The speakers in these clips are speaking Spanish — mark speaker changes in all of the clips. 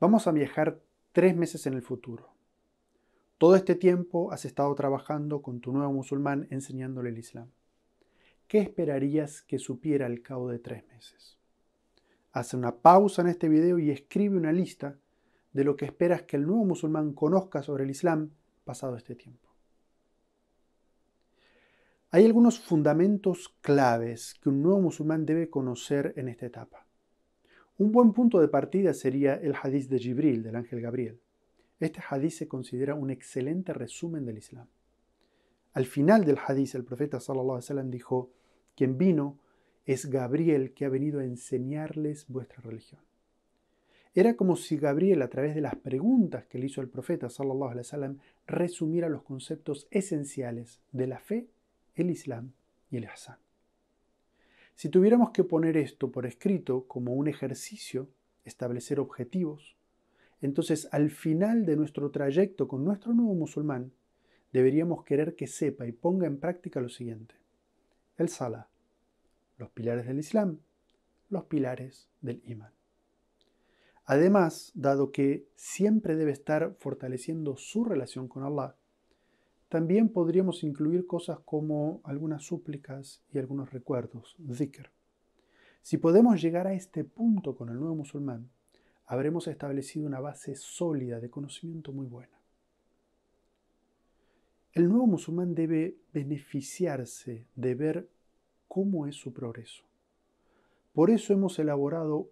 Speaker 1: Vamos a viajar tres meses en el futuro. Todo este tiempo has estado trabajando con tu nuevo musulmán enseñándole el Islam. ¿Qué esperarías que supiera al cabo de tres meses? Haz una pausa en este video y escribe una lista de lo que esperas que el nuevo musulmán conozca sobre el Islam pasado este tiempo. Hay algunos fundamentos claves que un nuevo musulmán debe conocer en esta etapa. Un buen punto de partida sería el hadiz de Jibril, del ángel Gabriel. Este hadiz se considera un excelente resumen del Islam. Al final del hadiz, el profeta sallallahu alaihi wasallam dijo: Quien vino es Gabriel que ha venido a enseñarles vuestra religión. Era como si Gabriel, a través de las preguntas que le hizo el profeta sallallahu alaihi wasallam, resumiera los conceptos esenciales de la fe, el Islam y el Hassan. Si tuviéramos que poner esto por escrito como un ejercicio, establecer objetivos, entonces al final de nuestro trayecto con nuestro nuevo musulmán, deberíamos querer que sepa y ponga en práctica lo siguiente. El Salah, los pilares del Islam, los pilares del Imán. Además, dado que siempre debe estar fortaleciendo su relación con Allah, también podríamos incluir cosas como algunas súplicas y algunos recuerdos, zikr. Si podemos llegar a este punto con el nuevo musulmán, habremos establecido una base sólida de conocimiento muy buena. El nuevo musulmán debe beneficiarse de ver cómo es su progreso. Por eso hemos elaborado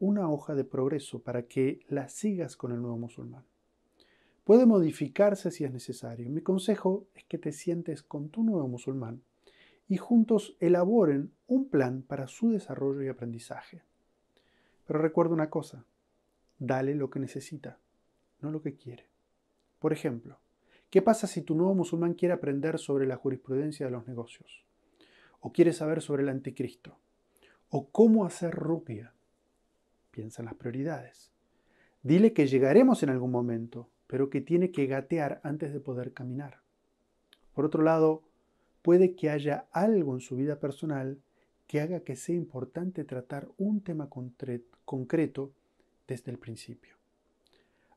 Speaker 1: una hoja de progreso para que la sigas con el nuevo musulmán. Puede modificarse si es necesario. Mi consejo es que te sientes con tu nuevo musulmán y juntos elaboren un plan para su desarrollo y aprendizaje. Pero recuerda una cosa, dale lo que necesita, no lo que quiere. Por ejemplo, ¿qué pasa si tu nuevo musulmán quiere aprender sobre la jurisprudencia de los negocios? ¿O quiere saber sobre el anticristo? ¿O cómo hacer rupia? Piensa en las prioridades. Dile que llegaremos en algún momento pero que tiene que gatear antes de poder caminar. Por otro lado, puede que haya algo en su vida personal que haga que sea importante tratar un tema concreto desde el principio.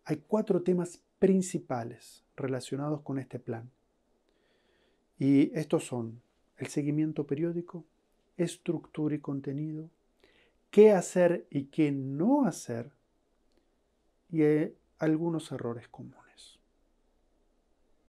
Speaker 1: Hay cuatro temas principales relacionados con este plan. Y estos son el seguimiento periódico, estructura y contenido, qué hacer y qué no hacer, y eh, algunos errores comunes.